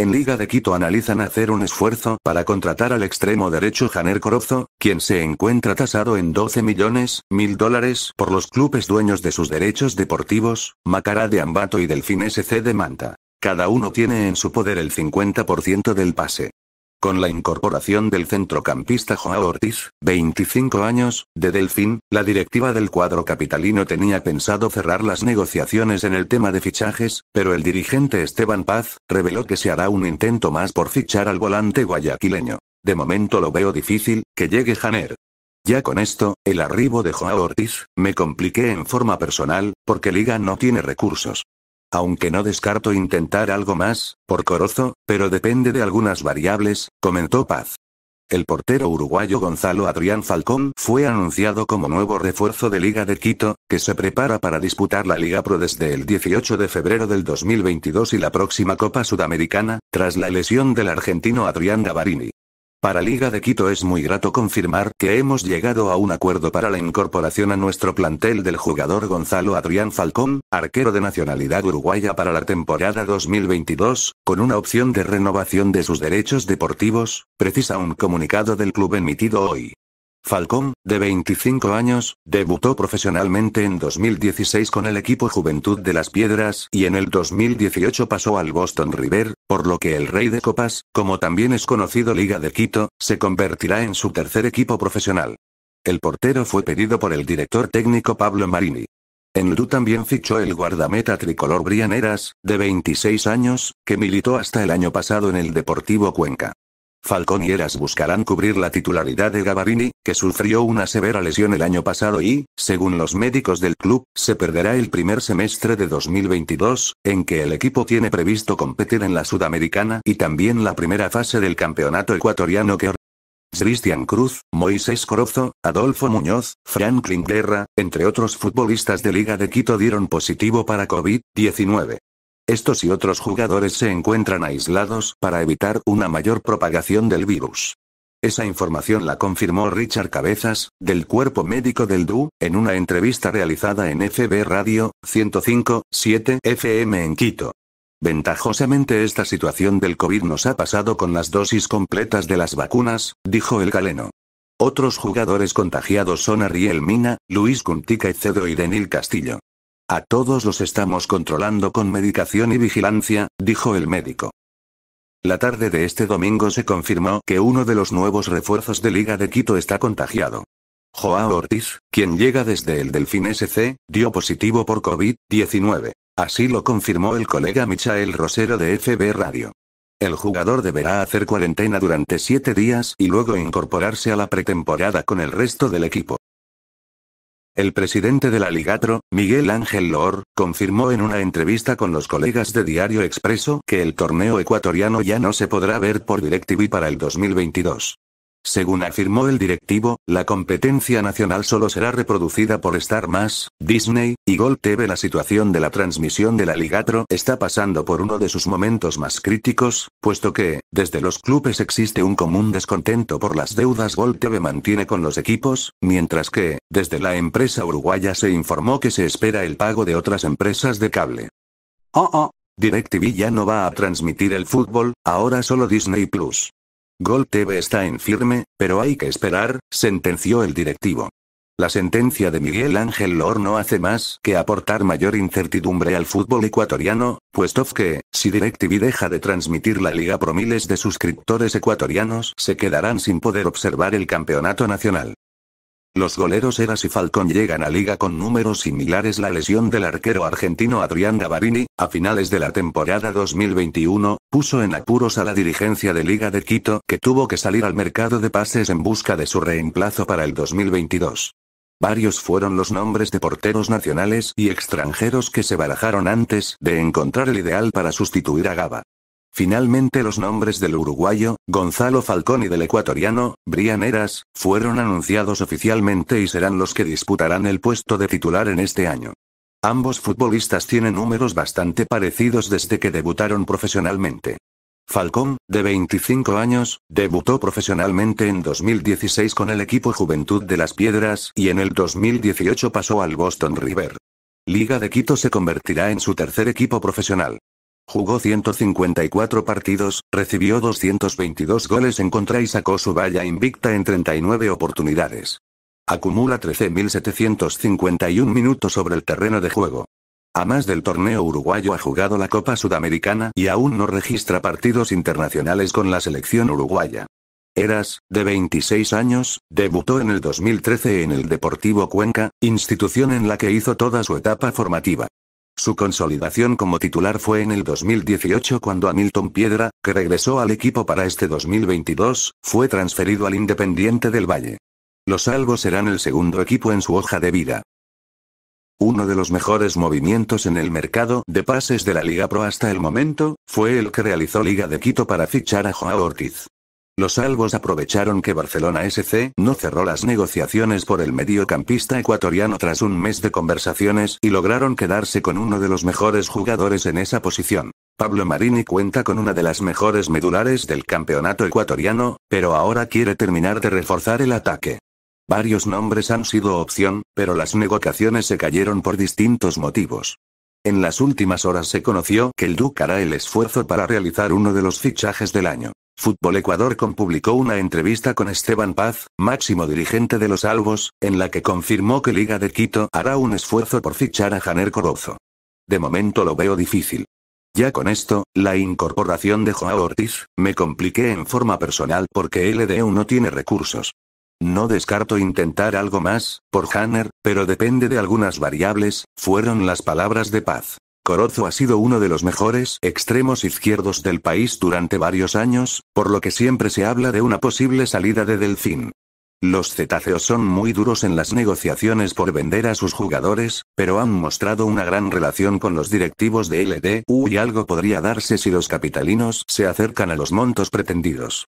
En Liga de Quito analizan hacer un esfuerzo para contratar al extremo derecho Janer Corozo, quien se encuentra tasado en 12 millones, mil dólares por los clubes dueños de sus derechos deportivos, Macará de Ambato y Delfín SC de Manta. Cada uno tiene en su poder el 50% del pase. Con la incorporación del centrocampista Joao Ortiz, 25 años, de Delfín, la directiva del cuadro capitalino tenía pensado cerrar las negociaciones en el tema de fichajes, pero el dirigente Esteban Paz, reveló que se hará un intento más por fichar al volante guayaquileño. De momento lo veo difícil, que llegue Janer. Ya con esto, el arribo de Joao Ortiz, me compliqué en forma personal, porque Liga no tiene recursos. Aunque no descarto intentar algo más, por Corozo, pero depende de algunas variables, comentó Paz. El portero uruguayo Gonzalo Adrián Falcón fue anunciado como nuevo refuerzo de Liga de Quito, que se prepara para disputar la Liga Pro desde el 18 de febrero del 2022 y la próxima Copa Sudamericana, tras la lesión del argentino Adrián Gavarini. Para Liga de Quito es muy grato confirmar que hemos llegado a un acuerdo para la incorporación a nuestro plantel del jugador Gonzalo Adrián Falcón, arquero de nacionalidad uruguaya para la temporada 2022, con una opción de renovación de sus derechos deportivos, precisa un comunicado del club emitido hoy. Falcón, de 25 años, debutó profesionalmente en 2016 con el equipo Juventud de las Piedras y en el 2018 pasó al Boston River, por lo que el Rey de Copas, como también es conocido Liga de Quito, se convertirá en su tercer equipo profesional. El portero fue pedido por el director técnico Pablo Marini. En Lu también fichó el guardameta tricolor Brian Eras, de 26 años, que militó hasta el año pasado en el Deportivo Cuenca. Falcón y Eras buscarán cubrir la titularidad de Gavarini, que sufrió una severa lesión el año pasado y, según los médicos del club, se perderá el primer semestre de 2022, en que el equipo tiene previsto competir en la Sudamericana y también la primera fase del campeonato ecuatoriano que Cristian Cruz, Moisés Corozo, Adolfo Muñoz, Franklin Guerra, entre otros futbolistas de Liga de Quito dieron positivo para COVID-19. Estos y otros jugadores se encuentran aislados para evitar una mayor propagación del virus. Esa información la confirmó Richard Cabezas, del cuerpo médico del DU, en una entrevista realizada en FB Radio 105.7 FM en Quito. Ventajosamente esta situación del COVID nos ha pasado con las dosis completas de las vacunas, dijo el galeno. Otros jugadores contagiados son Ariel Mina, Luis y Cedo y Denil Castillo. A todos los estamos controlando con medicación y vigilancia, dijo el médico. La tarde de este domingo se confirmó que uno de los nuevos refuerzos de Liga de Quito está contagiado. Joao Ortiz, quien llega desde el Delfín SC, dio positivo por COVID-19. Así lo confirmó el colega Michael Rosero de FB Radio. El jugador deberá hacer cuarentena durante siete días y luego incorporarse a la pretemporada con el resto del equipo. El presidente de la Ligatro, Miguel Ángel Loor, confirmó en una entrevista con los colegas de Diario Expreso que el torneo ecuatoriano ya no se podrá ver por DirecTV para el 2022. Según afirmó el directivo, la competencia nacional solo será reproducida por Star Más, Disney y Gold TV. La situación de la transmisión de la Ligatro está pasando por uno de sus momentos más críticos, puesto que, desde los clubes existe un común descontento por las deudas Gold TV mantiene con los equipos, mientras que, desde la empresa uruguaya se informó que se espera el pago de otras empresas de cable. Oh, oh. DirecTV ya no va a transmitir el fútbol, ahora solo Disney Plus. Gol TV está en firme, pero hay que esperar, sentenció el directivo. La sentencia de Miguel Ángel Lor no hace más que aportar mayor incertidumbre al fútbol ecuatoriano, puesto que, si DirecTV deja de transmitir la liga por miles de suscriptores ecuatorianos se quedarán sin poder observar el campeonato nacional. Los goleros Eras y Falcón llegan a liga con números similares. La lesión del arquero argentino Adrián Gavarini, a finales de la temporada 2021, puso en apuros a la dirigencia de Liga de Quito, que tuvo que salir al mercado de pases en busca de su reemplazo para el 2022. Varios fueron los nombres de porteros nacionales y extranjeros que se barajaron antes de encontrar el ideal para sustituir a Gaba. Finalmente los nombres del uruguayo, Gonzalo Falcón y del ecuatoriano, Brian Eras, fueron anunciados oficialmente y serán los que disputarán el puesto de titular en este año. Ambos futbolistas tienen números bastante parecidos desde que debutaron profesionalmente. Falcón, de 25 años, debutó profesionalmente en 2016 con el equipo Juventud de las Piedras y en el 2018 pasó al Boston River. Liga de Quito se convertirá en su tercer equipo profesional. Jugó 154 partidos, recibió 222 goles en contra y sacó su valla invicta en 39 oportunidades. Acumula 13.751 minutos sobre el terreno de juego. A más del torneo uruguayo ha jugado la Copa Sudamericana y aún no registra partidos internacionales con la selección uruguaya. Eras, de 26 años, debutó en el 2013 en el Deportivo Cuenca, institución en la que hizo toda su etapa formativa. Su consolidación como titular fue en el 2018 cuando Hamilton Piedra, que regresó al equipo para este 2022, fue transferido al Independiente del Valle. Los Albos serán el segundo equipo en su hoja de vida. Uno de los mejores movimientos en el mercado de pases de la Liga Pro hasta el momento, fue el que realizó Liga de Quito para fichar a Joao Ortiz. Los albos aprovecharon que Barcelona SC no cerró las negociaciones por el mediocampista ecuatoriano tras un mes de conversaciones y lograron quedarse con uno de los mejores jugadores en esa posición. Pablo Marini cuenta con una de las mejores medulares del campeonato ecuatoriano, pero ahora quiere terminar de reforzar el ataque. Varios nombres han sido opción, pero las negociaciones se cayeron por distintos motivos. En las últimas horas se conoció que el Duque hará el esfuerzo para realizar uno de los fichajes del año. Fútbol Ecuador con publicó una entrevista con Esteban Paz, máximo dirigente de los Albos, en la que confirmó que Liga de Quito hará un esfuerzo por fichar a Janer Corozo. De momento lo veo difícil. Ya con esto, la incorporación de Joao Ortiz, me compliqué en forma personal porque LDU e no tiene recursos. No descarto intentar algo más, por Hanner, pero depende de algunas variables, fueron las palabras de Paz. Gorozo ha sido uno de los mejores extremos izquierdos del país durante varios años, por lo que siempre se habla de una posible salida de Delfín. Los cetáceos son muy duros en las negociaciones por vender a sus jugadores, pero han mostrado una gran relación con los directivos de LDU y algo podría darse si los capitalinos se acercan a los montos pretendidos.